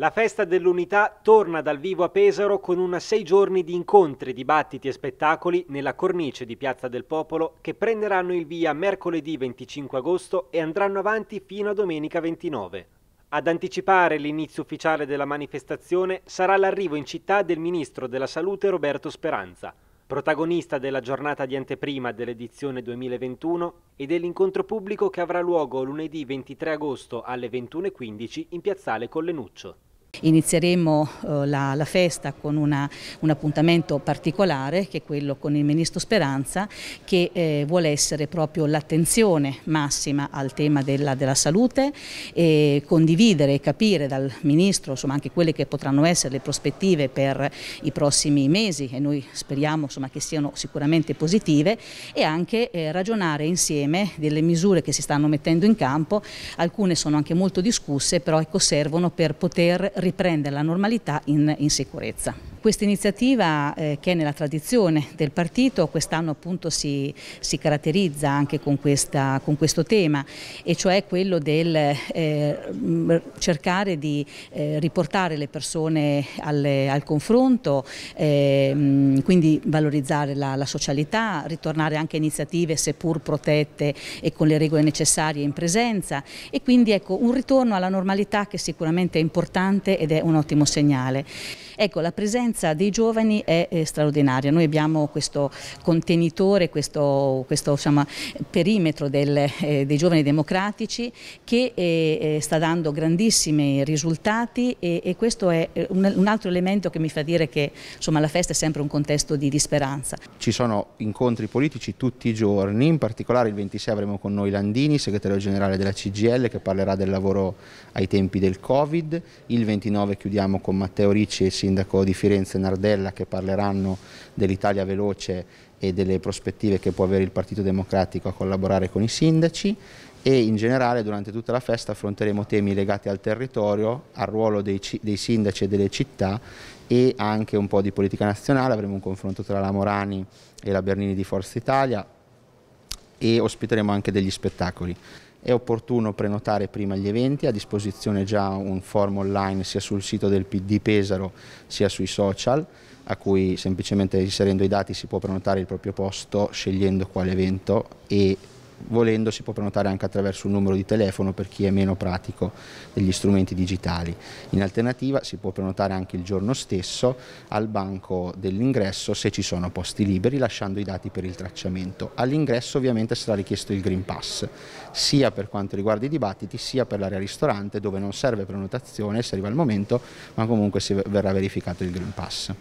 La festa dell'unità torna dal vivo a Pesaro con una sei giorni di incontri, dibattiti e spettacoli nella cornice di Piazza del Popolo che prenderanno il via mercoledì 25 agosto e andranno avanti fino a domenica 29. Ad anticipare l'inizio ufficiale della manifestazione sarà l'arrivo in città del Ministro della Salute Roberto Speranza, protagonista della giornata di anteprima dell'edizione 2021 e dell'incontro pubblico che avrà luogo lunedì 23 agosto alle 21.15 in piazzale Collenuccio. Inizieremo eh, la, la, festa con una, un appuntamento particolare che è quello con il Ministro Speranza che eh, vuole essere proprio l'attenzione massima al tema della, della, salute e condividere e capire dal Ministro insomma, anche quelle che potranno essere le prospettive per i prossimi mesi e noi speriamo insomma, che siano sicuramente positive e anche eh, ragionare insieme delle misure che si stanno mettendo in campo, alcune sono anche molto discusse però ecco, servono per poter riprende la normalità in, in sicurezza. Questa iniziativa eh, che è nella tradizione del partito quest'anno appunto si, si, caratterizza anche con, questa, con, questo tema e cioè quello del eh, cercare di eh, riportare le persone al, al confronto, ehm, quindi valorizzare la, la, socialità, ritornare anche a iniziative seppur protette e con le regole necessarie in presenza e quindi ecco un ritorno alla normalità che sicuramente è importante ed è un ottimo segnale. Ecco, la presenza dei giovani è, straordinaria. Noi abbiamo questo contenitore, questo, questo insomma, perimetro del, eh, dei giovani democratici che eh, eh, sta dando grandissimi risultati e, e questo è un, un, altro elemento che mi fa dire che insomma, la festa è sempre un contesto di, di speranza. Ci sono incontri politici tutti i giorni, in particolare il 26 avremo con noi Landini, segretario generale della CGL che parlerà del lavoro ai tempi del Covid, il 29 chiudiamo con Matteo Ricci e il sindaco di Firenze Nardella che parleranno dell'Italia veloce e delle prospettive che può avere il Partito Democratico a collaborare con i sindaci e in generale durante tutta la festa affronteremo temi legati al territorio, al ruolo dei, dei sindaci e delle città e anche un po' di politica nazionale, avremo un confronto tra la Morani e la Bernini di Forza Italia, e ospiteremo anche degli spettacoli. È opportuno prenotare prima gli eventi, a disposizione già un form online sia sul sito del PD Pesaro sia sui social, a cui semplicemente inserendo i dati si può prenotare il proprio posto scegliendo quale evento e volendo si può prenotare anche attraverso un numero di telefono per chi è meno pratico degli strumenti digitali. In alternativa si può prenotare anche il giorno stesso al banco dell'ingresso se ci sono posti liberi lasciando i dati per il tracciamento. All'ingresso ovviamente sarà richiesto il Green Pass sia per quanto riguarda i dibattiti sia per l'area ristorante dove non serve prenotazione se arriva il momento ma comunque si verrà verificato il Green Pass.